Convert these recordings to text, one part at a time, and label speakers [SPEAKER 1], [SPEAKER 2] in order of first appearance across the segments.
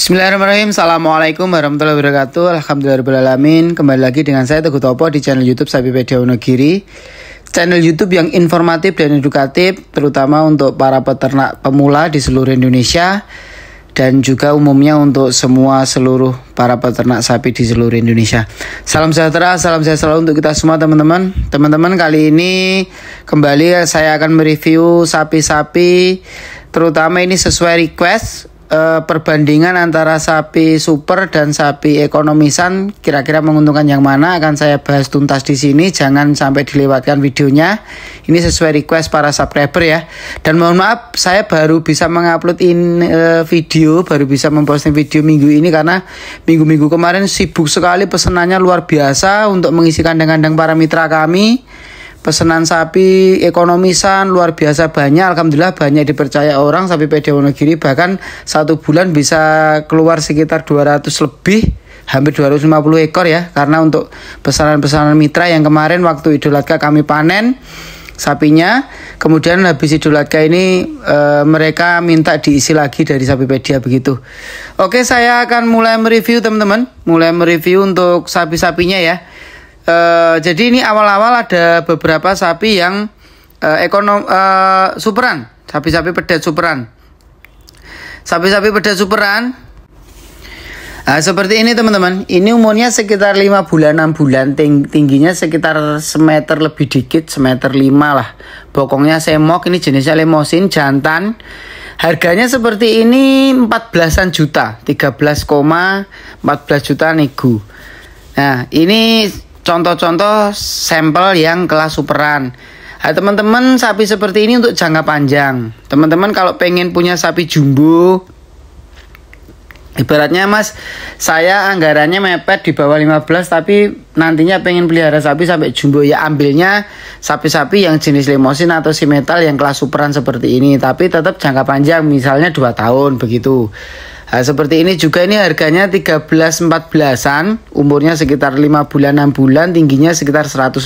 [SPEAKER 1] Bismillahirrahmanirrahim Assalamualaikum warahmatullahi wabarakatuh Alhamdulillahirrahmanirrahim Kembali lagi dengan saya Teguh Topo di channel Youtube Sabi Pedia Wonogiri Channel Youtube yang informatif dan edukatif Terutama untuk para peternak pemula di seluruh Indonesia Dan juga umumnya untuk semua seluruh para peternak sapi di seluruh Indonesia Salam sejahtera, salam sejahtera untuk kita semua teman-teman Teman-teman kali ini kembali saya akan mereview sapi-sapi Terutama ini sesuai request Eh, perbandingan antara sapi super dan sapi ekonomisan kira-kira menguntungkan yang mana akan saya bahas tuntas di sini jangan sampai dilewatkan videonya ini sesuai request para subscriber ya dan mohon maaf saya baru bisa mengupload in eh, video baru bisa memposting video minggu ini karena minggu-minggu kemarin sibuk sekali pesenannya luar biasa untuk mengisi kandang-kandang para mitra kami pesanan sapi ekonomisan luar biasa banyak alhamdulillah banyak dipercaya orang sapi PD Wonogiri bahkan satu bulan bisa keluar sekitar 200 lebih hampir 250 ekor ya karena untuk pesanan-pesanan mitra yang kemarin waktu Idul Adha kami panen sapinya kemudian habis Idul Adha ini e, mereka minta diisi lagi dari sapi pedia begitu oke saya akan mulai mereview teman-teman mulai mereview untuk sapi-sapinya ya e, jadi ini awal-awal ada beberapa sapi yang e, ekonom e, superan, sapi-sapi pedet superan. Sapi-sapi pedet superan. Nah, seperti ini teman-teman. Ini umurnya sekitar 5 bulan 6 bulan, Ting tingginya sekitar semeter lebih dikit, semeter 5 lah. Bokongnya semok, ini jenisnya lemosin jantan. Harganya seperti ini 14-an juta, 13,14 juta nego. Nah, ini contoh-contoh sampel yang kelas superan. Nah, teman-teman sapi seperti ini untuk jangka panjang. Teman-teman kalau pengen punya sapi jumbo, ibaratnya mas, saya anggarannya mepet di bawah 15 tapi nantinya pengen pelihara sapi sampai jumbo ya ambilnya sapi-sapi yang jenis limosin atau simetal yang kelas superan seperti ini tapi tetap jangka panjang misalnya 2 tahun begitu. Nah, seperti ini juga ini harganya 13-14an, umurnya sekitar 5 bulan 6 bulan, tingginya sekitar 105.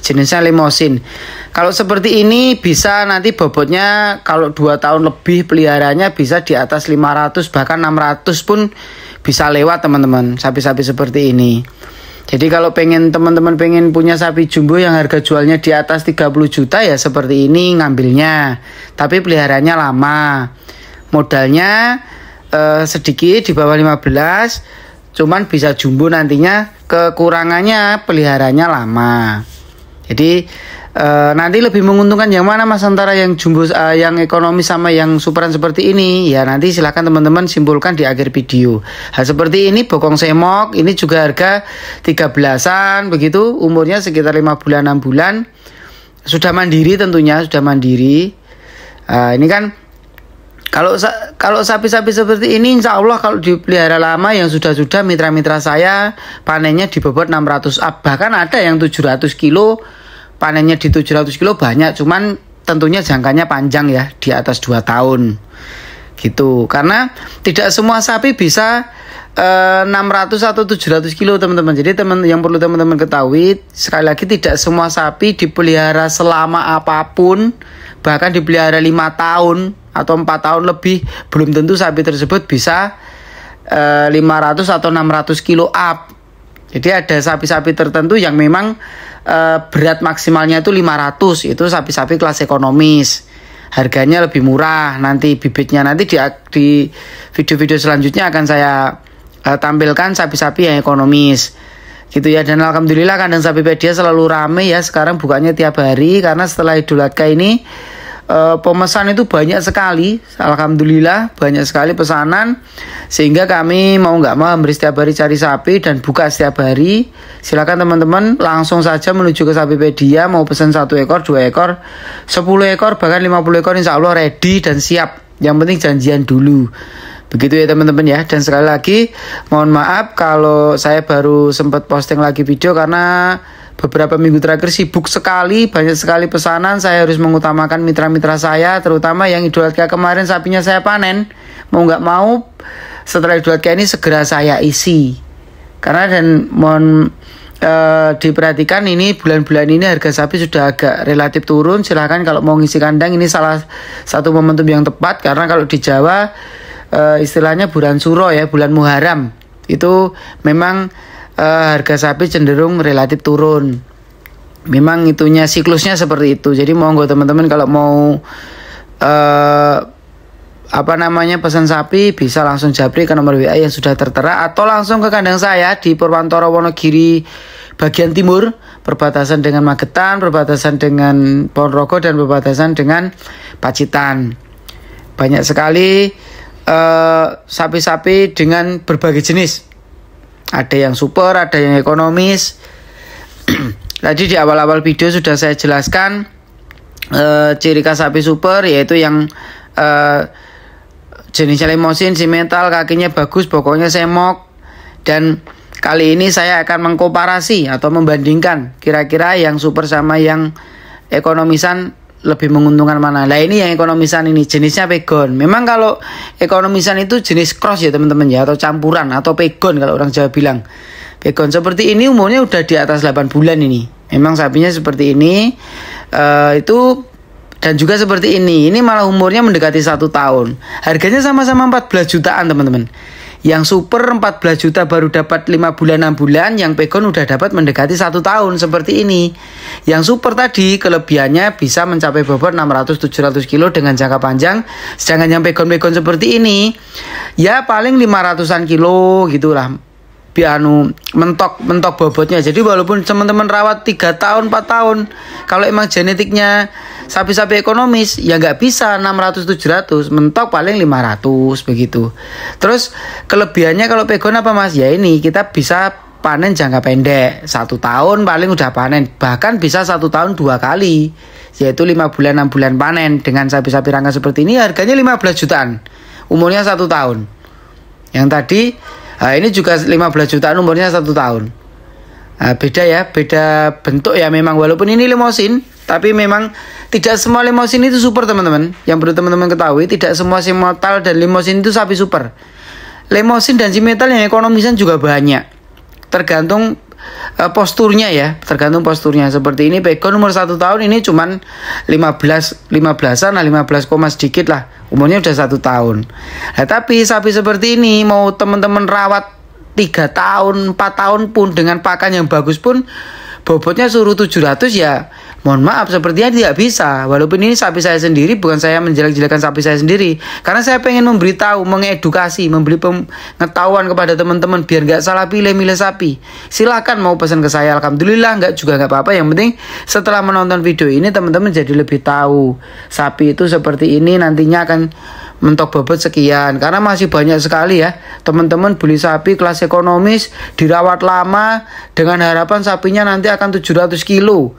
[SPEAKER 1] Jenisnya limosin. Kalau seperti ini bisa nanti bobotnya kalau 2 tahun lebih peliharanya bisa di atas 500 bahkan 600 pun bisa lewat teman-teman. Sapi-sapi seperti ini. Jadi kalau pengen teman-teman pengen punya sapi jumbo yang harga jualnya di atas 30 juta ya seperti ini ngambilnya. Tapi peliharanya lama. Modalnya uh, sedikit di bawah 15 cuman bisa jumbo nantinya kekurangannya peliharanya lama jadi eh, nanti lebih menguntungkan yang mana mas antara yang jumbo eh, yang ekonomi sama yang superan seperti ini ya nanti silahkan teman-teman simpulkan di akhir video hal seperti ini bokong semok ini juga harga 13an begitu umurnya sekitar 5 bulan 6 bulan sudah mandiri tentunya sudah mandiri uh, ini kan kalau kalau sapi-sapi seperti ini, insya Allah kalau dipelihara lama yang sudah-sudah mitra-mitra saya panennya di bobot 600 up. Bahkan ada yang 700 kilo, panennya di 700 kilo banyak. Cuman tentunya jangkanya panjang ya, di atas 2 tahun. Gitu, karena tidak semua sapi bisa eh, 600 atau 700 kilo teman-teman. Jadi teman yang perlu teman-teman ketahui, sekali lagi tidak semua sapi dipelihara selama apapun, bahkan dipelihara 5 tahun atau 4 tahun lebih belum tentu sapi tersebut bisa e, eh, 500 atau 600 kilo up jadi ada sapi-sapi tertentu yang memang e, berat maksimalnya itu 500 itu sapi-sapi kelas ekonomis harganya lebih murah nanti bibitnya nanti di video-video selanjutnya akan saya e, tampilkan sapi-sapi yang ekonomis gitu ya dan alhamdulillah kandang sapi pedia selalu rame ya sekarang bukannya tiap hari karena setelah Idul Adha ini uh, pemesan itu banyak sekali alhamdulillah banyak sekali pesanan sehingga kami mau nggak mau memberi setiap hari cari sapi dan buka setiap hari silakan teman-teman langsung saja menuju ke sapipedia mau pesan satu ekor dua ekor sepuluh ekor bahkan 50 ekor insya Allah ready dan siap yang penting janjian dulu Begitu ya teman-teman ya. Dan sekali lagi mohon maaf kalau saya baru sempat posting lagi video karena beberapa minggu terakhir sibuk sekali, banyak sekali pesanan. Saya harus mengutamakan mitra-mitra saya, terutama yang Idul Adha kemarin sapinya saya panen. Mau nggak mau, setelah Idul Adha ini segera saya isi. Karena dan mohon Uh, diperhatikan ini bulan-bulan ini harga sapi sudah agak relatif turun. Silahkan kalau mau ngisi kandang ini salah satu momentum yang tepat karena kalau di Jawa uh, istilahnya bulan suro ya bulan muharam itu memang uh, harga sapi cenderung relatif turun memang itunya siklusnya seperti itu jadi monggo teman-teman kalau mau uh, apa namanya pesan sapi bisa langsung japri ke nomor WA yang sudah tertera atau langsung ke kandang saya di Purwantoro Wonogiri bagian timur perbatasan dengan Magetan, perbatasan dengan Ponorogo dan perbatasan dengan Pacitan. Banyak sekali Eh, sapi-sapi uh, dengan berbagai jenis. Ada yang super, ada yang ekonomis. Tadi di awal-awal video sudah saya jelaskan uh, ciri khas sapi super yaitu yang uh, jenisnya limosin, simental, kakinya bagus, pokoknya semok. Dan kali ini saya akan mengkomparasi atau membandingkan kira-kira yang super sama yang ekonomisan lebih menguntungkan mana lah ini yang ekonomisan ini jenisnya pegon memang kalau ekonomisan itu jenis cross ya teman-teman ya atau campuran atau pegon kalau orang Jawa bilang pegon seperti ini umurnya udah di atas 8 bulan ini memang sapinya seperti ini uh, itu dan juga seperti ini ini malah umurnya mendekati satu tahun harganya sama-sama 14 jutaan teman-teman yang super 14 juta baru dapat 5 bulan 6 bulan, yang pegon udah dapat mendekati 1 tahun seperti ini. Yang super tadi kelebihannya bisa mencapai bobot 600-700 kilo dengan jangka panjang, sedangkan yang pegon-pegon seperti ini ya paling 500-an kilo gitulah bianu mentok mentok bobotnya jadi walaupun teman-teman rawat tiga tahun 4 tahun kalau emang genetiknya sapi-sapi ekonomis ya nggak bisa 600 700 mentok paling 500 begitu terus kelebihannya kalau pegon apa mas ya ini kita bisa panen jangka pendek satu tahun paling udah panen bahkan bisa satu tahun dua kali yaitu lima bulan enam bulan panen dengan sapi-sapi rangka seperti ini harganya 15 jutaan umurnya satu tahun yang tadi Nah, ini juga 15 juta umurnya satu tahun. Nah, beda ya, beda bentuk ya memang walaupun ini limosin, tapi memang tidak semua limosin itu super teman-teman. Yang perlu teman-teman ketahui, tidak semua simetal dan limosin itu sapi super. Limosin dan simetal yang ekonomisan juga banyak. Tergantung Eh, posturnya ya tergantung posturnya seperti ini Beko nomor satu tahun ini cuman 15 15an lah 15 koma sedikit lah umurnya udah satu tahun nah, tapi sapi seperti ini mau teman-teman rawat tiga tahun empat tahun pun dengan pakan yang bagus pun bobotnya suruh 700 ya mohon maaf sepertinya tidak bisa walaupun ini sapi saya sendiri bukan saya menjelek-jelekan sapi saya sendiri karena saya pengen memberitahu mengedukasi memberi pengetahuan kepada teman-teman biar nggak salah pilih milih sapi silahkan mau pesan ke saya alhamdulillah nggak juga nggak apa-apa yang penting setelah menonton video ini teman-teman jadi lebih tahu sapi itu seperti ini nantinya akan mentok bobot sekian karena masih banyak sekali ya teman-teman beli sapi kelas ekonomis dirawat lama dengan harapan sapinya nanti akan 700 kilo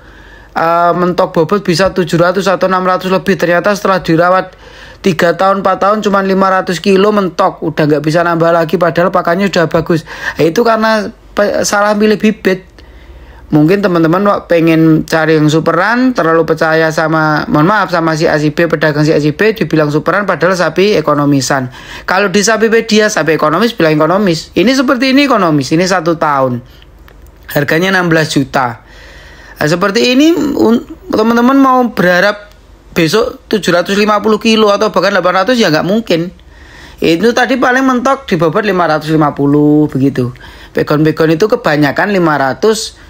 [SPEAKER 1] uh, mentok bobot bisa 700 atau 600 lebih ternyata setelah dirawat 3 tahun 4 tahun cuma 500 kilo mentok udah nggak bisa nambah lagi padahal pakannya udah bagus itu karena salah milih bibit mungkin teman-teman pengen cari yang superan terlalu percaya sama mohon maaf sama si acb pedagang si acb dibilang superan padahal sapi ekonomisan kalau di sapi dia sapi ekonomis bilang ekonomis ini seperti ini ekonomis ini satu tahun harganya 16 juta nah, seperti ini teman-teman mau berharap besok 750 kilo atau bahkan 800 ya nggak mungkin itu tadi paling mentok di bobot 550 begitu pegon-pegon itu kebanyakan 500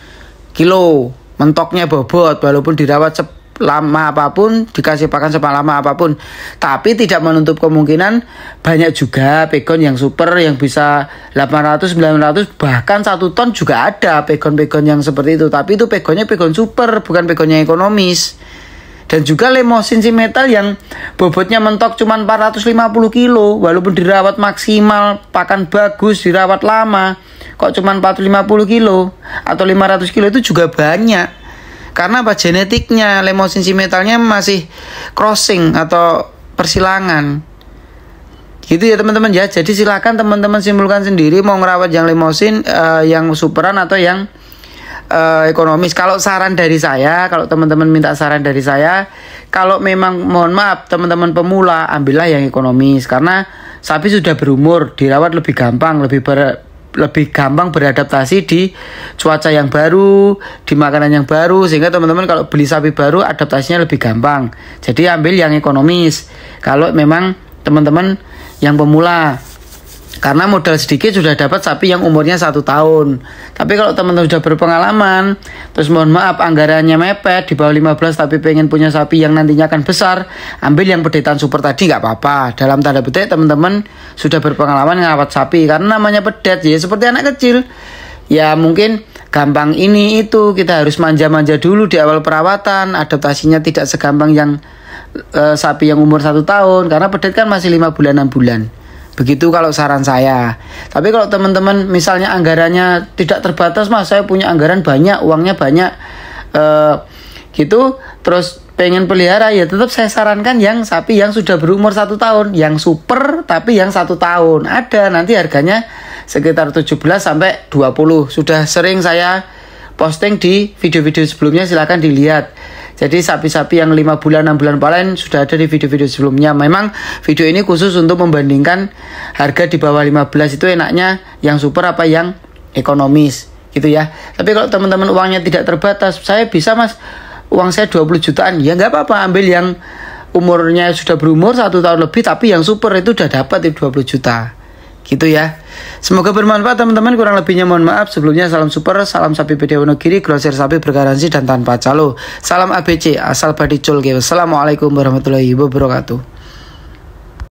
[SPEAKER 1] kilo mentoknya bobot walaupun dirawat selama apapun dikasih pakan lama apapun tapi tidak menutup kemungkinan banyak juga pegon yang super yang bisa 800 900 bahkan satu ton juga ada pegon-pegon yang seperti itu tapi itu pegonnya pegon super bukan pegonnya ekonomis dan juga lemosin si metal yang bobotnya mentok cuma 450 kilo walaupun dirawat maksimal pakan bagus dirawat lama kok cuma 450 kilo atau 500 kilo itu juga banyak karena apa genetiknya lemosin si metalnya masih crossing atau persilangan gitu ya teman-teman ya jadi silakan teman-teman simpulkan sendiri mau ngerawat yang lemosin uh, eh, yang superan atau yang uh, ekonomis kalau saran dari saya kalau teman-teman minta saran dari saya kalau memang mohon maaf teman-teman pemula ambillah yang ekonomis karena sapi sudah berumur dirawat lebih gampang lebih ber, lebih gampang beradaptasi di cuaca yang baru, di makanan yang baru sehingga teman-teman kalau beli sapi baru adaptasinya lebih gampang. Jadi ambil yang ekonomis. Kalau memang teman-teman yang pemula karena modal sedikit sudah dapat sapi yang umurnya satu tahun. Tapi kalau teman-teman sudah berpengalaman, terus mohon maaf anggarannya mepet di bawah 15 tapi pengen punya sapi yang nantinya akan besar, ambil yang pedetan super tadi nggak apa-apa. Dalam tanda petik teman-teman sudah berpengalaman ngawat sapi karena namanya pedet ya seperti anak kecil. Ya mungkin gampang ini itu kita harus manja-manja dulu di awal perawatan adaptasinya tidak segampang yang e, sapi yang umur satu tahun karena pedet kan masih lima bulan enam bulan Begitu kalau saran saya. Tapi kalau teman-teman misalnya anggarannya tidak terbatas, mas saya punya anggaran banyak, uangnya banyak, e, gitu, terus pengen pelihara ya tetap saya sarankan yang sapi yang sudah berumur satu tahun yang super tapi yang satu tahun ada nanti harganya sekitar 17 sampai 20 sudah sering saya posting di video-video sebelumnya silahkan dilihat jadi sapi-sapi yang 5 bulan, 6 bulan paling sudah ada di video-video sebelumnya. Memang video ini khusus untuk membandingkan harga di bawah 15 itu enaknya yang super apa yang ekonomis gitu ya. Tapi kalau teman-teman uangnya tidak terbatas, saya bisa mas uang saya 20 jutaan ya nggak apa-apa ambil yang umurnya sudah berumur satu tahun lebih tapi yang super itu udah dapat 20 juta Gitu ya. Semoga bermanfaat teman-teman. Kurang lebihnya mohon maaf. Sebelumnya salam super, salam sapi PD Wonogiri, grosir sapi bergaransi dan tanpa calo. Salam ABC, asal badicul. Assalamualaikum warahmatullahi wabarakatuh.